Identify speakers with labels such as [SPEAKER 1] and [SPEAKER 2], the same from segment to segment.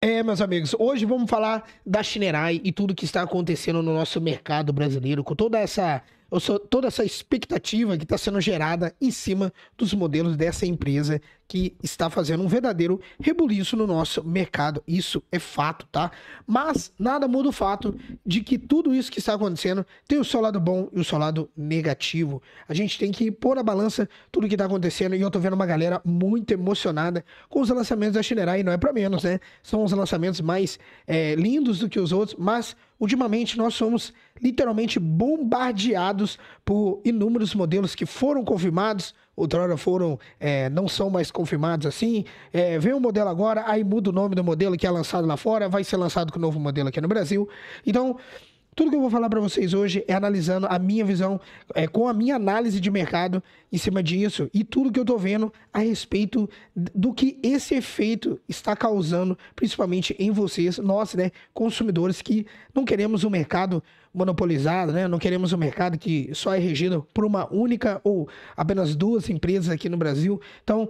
[SPEAKER 1] É, meus amigos, hoje vamos falar da Shinerai e tudo que está acontecendo no nosso mercado brasileiro, com toda essa, toda essa expectativa que está sendo gerada em cima dos modelos dessa empresa que está fazendo um verdadeiro rebuliço no nosso mercado. Isso é fato, tá? Mas nada muda o fato de que tudo isso que está acontecendo tem o seu lado bom e o seu lado negativo. A gente tem que pôr na balança tudo que está acontecendo e eu tô vendo uma galera muito emocionada com os lançamentos da Shinerai, não é para menos, né? São os lançamentos mais é, lindos do que os outros, mas ultimamente nós somos literalmente bombardeados por inúmeros modelos que foram confirmados, outrora foram, é, não são mais confirmados assim. É, vem o um modelo agora, aí muda o nome do modelo que é lançado lá fora, vai ser lançado com o um novo modelo aqui no Brasil. Então, tudo que eu vou falar para vocês hoje é analisando a minha visão, é, com a minha análise de mercado em cima disso e tudo que eu estou vendo a respeito do que esse efeito está causando, principalmente em vocês, nós, né, consumidores que não queremos um mercado monopolizado, né? Não queremos um mercado que só é regido por uma única ou apenas duas empresas aqui no Brasil. Então,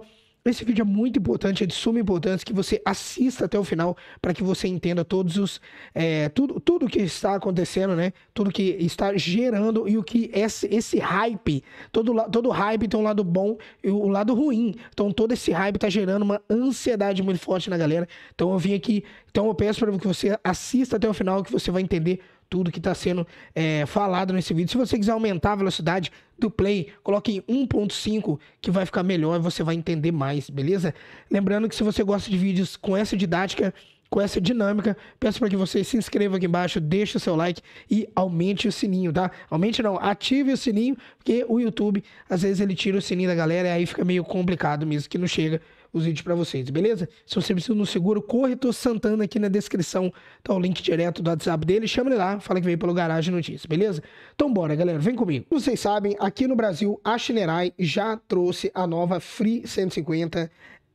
[SPEAKER 1] esse vídeo é muito importante, é de suma importância que você assista até o final para que você entenda todos os é, tudo tudo que está acontecendo, né? Tudo que está gerando e o que esse, esse hype, todo todo hype tem um lado bom e o um lado ruim. Então todo esse hype está gerando uma ansiedade muito forte na galera. Então eu vim aqui, então eu peço para que você assista até o final que você vai entender tudo que está sendo é, falado nesse vídeo. Se você quiser aumentar a velocidade do play, coloque em 1.5 que vai ficar melhor e você vai entender mais, beleza? Lembrando que se você gosta de vídeos com essa didática, com essa dinâmica. Peço para que você se inscreva aqui embaixo, deixe o seu like e aumente o sininho, tá? Aumente não, ative o sininho, porque o YouTube, às vezes ele tira o sininho da galera e aí fica meio complicado mesmo, que não chega os vídeos para vocês, beleza? Se você precisa de um seguro, corretor Santana aqui na descrição, tá o link direto do WhatsApp dele, chama ele lá, fala que veio pelo Garagem Notícias, beleza? Então bora, galera, vem comigo. Como vocês sabem, aqui no Brasil, a Shinerai já trouxe a nova Free 150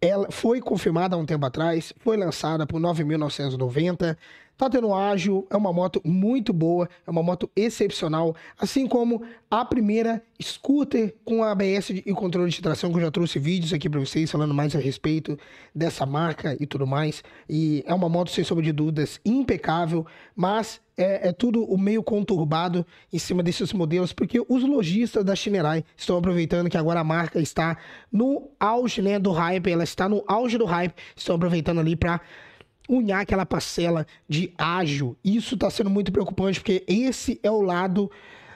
[SPEAKER 1] ela foi confirmada há um tempo atrás, foi lançada por 9.990. Tá tendo ágil, é uma moto muito boa, é uma moto excepcional, assim como a primeira scooter com ABS e controle de tração, que eu já trouxe vídeos aqui para vocês falando mais a respeito dessa marca e tudo mais. E é uma moto sem sombra de dúvidas impecável, mas é, é, tudo o meio conturbado em cima desses modelos, porque os lojistas da Shinerai estão aproveitando que agora a marca está no auge né, do hype, ela está no auge do hype, estão aproveitando ali para unhar aquela parcela de ágil. Isso está sendo muito preocupante, porque esse é o lado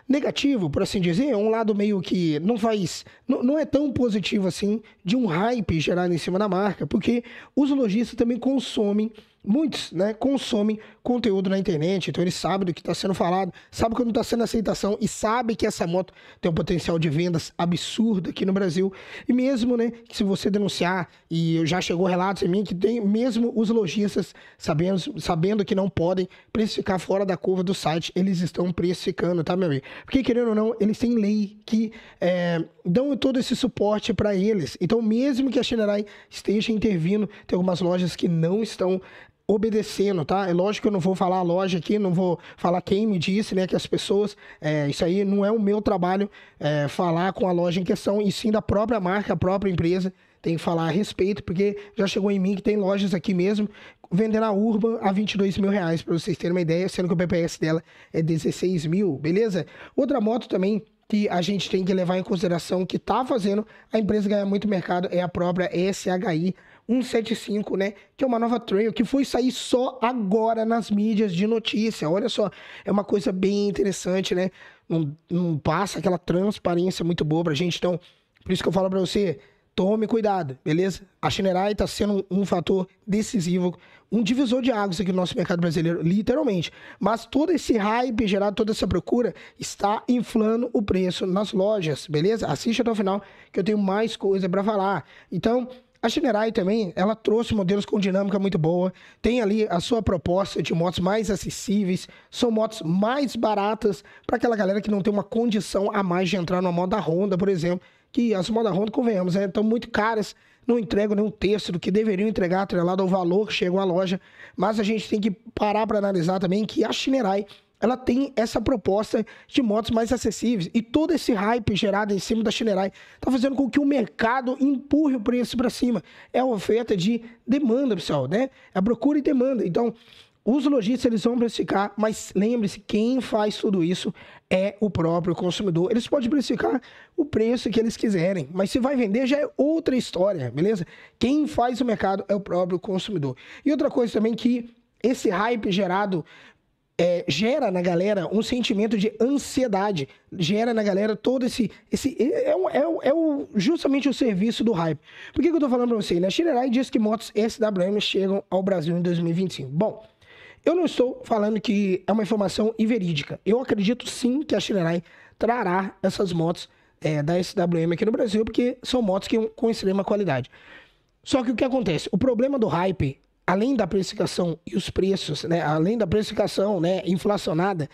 [SPEAKER 1] negativo, por assim dizer, é um lado meio que não faz, não, não é tão positivo assim de um hype gerado em cima da marca, porque os lojistas também consomem muitos, né, consomem conteúdo na internet, então eles sabem do que está sendo falado, sabem quando está sendo aceitação e sabem que essa moto tem um potencial de vendas absurdo aqui no Brasil. E mesmo, né, que se você denunciar, e já chegou relatos em mim que tem mesmo os lojistas sabendo, sabendo que não podem precificar fora da curva do site, eles estão precificando, tá, meu amigo? Porque querendo ou não, eles têm lei que é, dão todo esse suporte para eles. Então, mesmo que a Shinerai esteja intervindo, tem algumas lojas que não estão obedecendo, tá? É lógico que eu não vou falar a loja aqui, não vou falar quem me disse, né? Que as pessoas, é, isso aí não é o meu trabalho é, falar com a loja em questão, e sim da própria marca, a própria empresa. Tem que falar a respeito, porque já chegou em mim que tem lojas aqui mesmo vendendo a Urban a 22 mil reais, para vocês terem uma ideia, sendo que o BPS dela é 16 mil, beleza? Outra moto também que a gente tem que levar em consideração que está fazendo a empresa ganhar muito mercado é a própria SHI 175, né? Que é uma nova trail que foi sair só agora nas mídias de notícia. Olha só, é uma coisa bem interessante, né? Não, não passa aquela transparência muito boa pra gente. Então, por isso que eu falo pra você, tome cuidado, beleza? A Shinerai tá sendo um, um fator decisivo, um divisor de águas aqui no nosso mercado brasileiro, literalmente. Mas todo esse hype gerado, toda essa procura, está inflando o preço nas lojas, beleza? Assista até o final que eu tenho mais coisa para falar. Então a Shinerai também, ela trouxe modelos com dinâmica muito boa, tem ali a sua proposta de motos mais acessíveis, são motos mais baratas para aquela galera que não tem uma condição a mais de entrar numa moda Honda, por exemplo, que as modas Honda, convenhamos, né, estão muito caras, não entregam nem um terço do que deveriam entregar, atrelado ao valor que chegou à loja, mas a gente tem que parar para analisar também que a Shinerai ela tem essa proposta de motos mais acessíveis. E todo esse hype gerado em cima da Shinerai está fazendo com que o mercado empurre o preço para cima. É a oferta de demanda, pessoal, né? É procura e demanda. Então, os lojistas eles vão precificar, mas lembre-se, quem faz tudo isso é o próprio consumidor. Eles podem precificar o preço que eles quiserem, mas se vai vender já é outra história, beleza? Quem faz o mercado é o próprio consumidor. E outra coisa também que esse hype gerado é, gera na galera um sentimento de ansiedade, gera na galera todo esse. esse é, é, é, é justamente o serviço do hype. Por que, que eu tô falando pra vocês? a Shinerai diz que motos SWM chegam ao Brasil em 2025. Bom, eu não estou falando que é uma informação inverídica. Eu acredito sim que a Shinerai trará essas motos é, da SWM aqui no Brasil, porque são motos que, com extrema qualidade. Só que o que acontece? O problema do hype além da precificação e os preços, né, além da precificação né, inflacionada,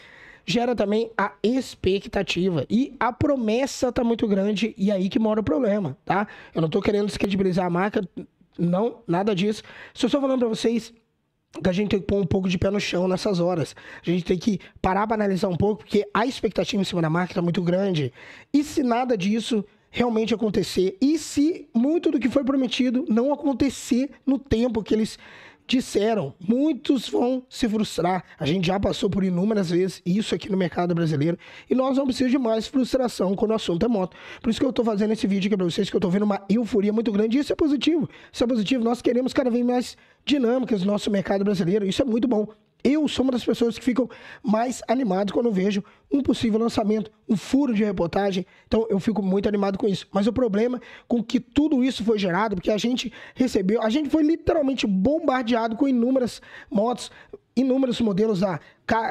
[SPEAKER 1] gera também a expectativa. E a promessa está muito grande e aí que mora o problema, tá? Eu não estou querendo descredibilizar a marca, não, nada disso. Só estou falando para vocês que a gente tem que pôr um pouco de pé no chão nessas horas. A gente tem que parar para analisar um pouco, porque a expectativa em cima da marca está muito grande. E se nada disso realmente acontecer e se muito do que foi prometido não acontecer no tempo que eles disseram. Muitos vão se frustrar. A gente já passou por inúmeras vezes isso aqui no mercado brasileiro e nós não precisamos de mais frustração quando o assunto é moto. Por isso que eu estou fazendo esse vídeo aqui para vocês, que eu estou vendo uma euforia muito grande. E isso é positivo. Isso é positivo. Nós queremos cada vez mais dinâmicas no nosso mercado brasileiro. Isso é muito bom eu sou uma das pessoas que ficam mais animados quando vejo um possível lançamento, um furo de reportagem. Então eu fico muito animado com isso. Mas o problema com que tudo isso foi gerado, porque a gente recebeu, a gente foi literalmente bombardeado com inúmeras motos, inúmeros modelos da,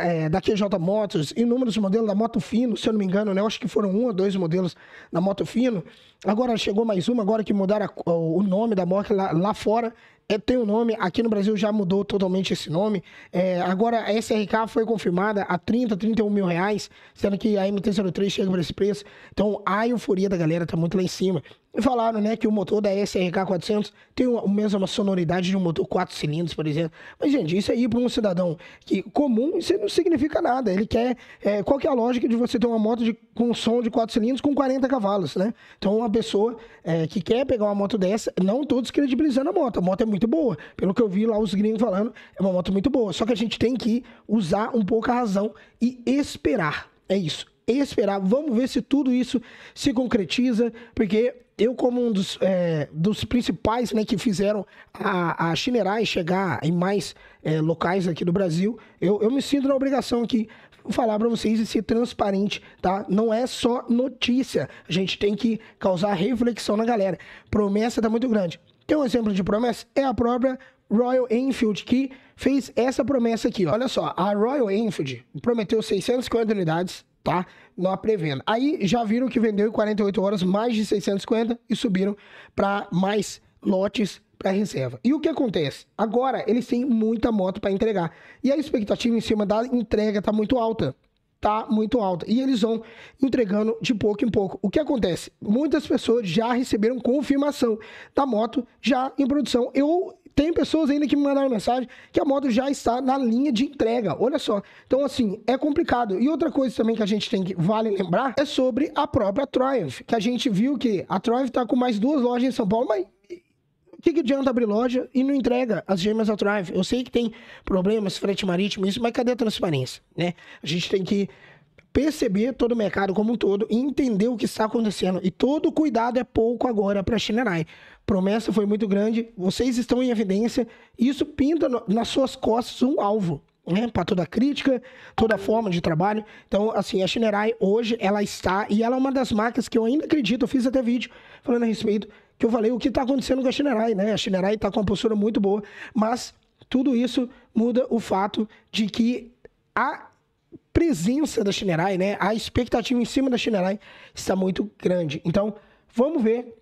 [SPEAKER 1] eh, da QJ Motors, inúmeros modelos da Moto Fino, se eu não me engano, né? Eu acho que foram um ou dois modelos da Moto Fino. Agora chegou mais uma, agora que mudaram a, o nome da moto lá, lá fora. É, tem o um nome, aqui no Brasil já mudou totalmente esse nome. É, agora a SRK foi confirmada a 30, 31 mil reais, sendo que a MT-03 chega para esse preço. Então a euforia da galera tá muito lá em cima. Falaram, né, que o motor da SRK 400 tem uma, mesma sonoridade de um motor 4 cilindros, por exemplo. Mas, gente, isso aí é para um cidadão que comum, isso não significa nada. Ele quer... É, qual que é a lógica de você ter uma moto de, com som de 4 cilindros com 40 cavalos, né? Então, uma pessoa é, que quer pegar uma moto dessa, não estou descredibilizando a moto. A moto é muito boa. Pelo que eu vi lá os gringos falando, é uma moto muito boa. Só que a gente tem que usar um pouco a razão e esperar. É isso esperar. Vamos ver se tudo isso se concretiza, porque eu como um dos, é, dos principais né, que fizeram a, a Chinerai chegar em mais é, locais aqui do Brasil, eu, eu me sinto na obrigação aqui falar para vocês e ser transparente, tá? Não é só notícia, a gente tem que causar reflexão na galera. Promessa tá muito grande. Tem um exemplo de promessa? É a própria Royal Enfield que fez essa promessa aqui, ó. olha só, a Royal Enfield prometeu 650 unidades tá? Na pré-venda. Aí já viram que vendeu em 48 horas mais de 650 e subiram para mais lotes para reserva. E o que acontece? Agora eles têm muita moto para entregar. E a expectativa em cima da entrega tá muito alta. Tá muito alta. E eles vão entregando de pouco em pouco. O que acontece? Muitas pessoas já receberam confirmação da moto já em produção. Eu tem pessoas ainda que me mandaram mensagem que a moto já está na linha de entrega. Olha só. Então, assim, é complicado. E outra coisa também que a gente tem que vale lembrar é sobre a própria Triumph. Que a gente viu que a Triumph está com mais duas lojas em São Paulo, mas o que, que adianta abrir loja e não entrega as gêmeas da Drive? Eu sei que tem problemas, frete marítimo, isso, mas cadê a transparência, né? A gente tem que perceber todo o mercado como um todo e entender o que está acontecendo. E todo cuidado é pouco agora para a Shinerai. Promessa foi muito grande, vocês estão em evidência, isso pinta no, nas suas costas um alvo. Né, para toda crítica, toda forma de trabalho. Então, assim, a Shinerai hoje ela está e ela é uma das marcas que eu ainda acredito. Eu fiz até vídeo falando a respeito que eu falei o que está acontecendo com a Shinerai, né? A Shinerai está com uma postura muito boa, mas tudo isso muda o fato de que a presença da Shinerai, né? A expectativa em cima da Shinerai está muito grande. Então, vamos ver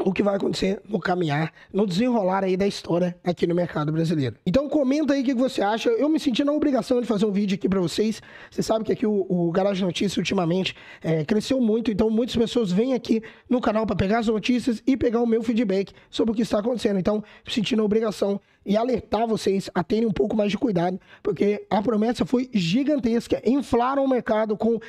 [SPEAKER 1] o que vai acontecer no caminhar, no desenrolar aí da história aqui no mercado brasileiro. Então comenta aí o que você acha. Eu me senti na obrigação de fazer um vídeo aqui para vocês. Você sabe que aqui o, o Garagem Notícias ultimamente é, cresceu muito, então muitas pessoas vêm aqui no canal para pegar as notícias e pegar o meu feedback sobre o que está acontecendo. Então me senti na obrigação e alertar vocês a terem um pouco mais de cuidado, porque a promessa foi gigantesca, inflaram o mercado com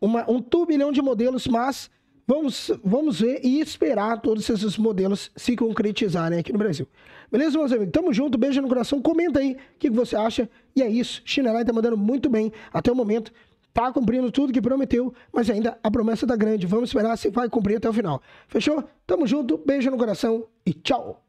[SPEAKER 1] uma, um turbilhão de modelos, mas Vamos, vamos ver e esperar todos esses modelos se concretizarem aqui no Brasil. Beleza, meus amigos? Tamo junto, beijo no coração, comenta aí o que, que você acha. E é isso, Chinerai tá mandando muito bem até o momento. Tá cumprindo tudo que prometeu, mas ainda a promessa tá grande. Vamos esperar se vai cumprir até o final. Fechou? Tamo junto, beijo no coração e tchau!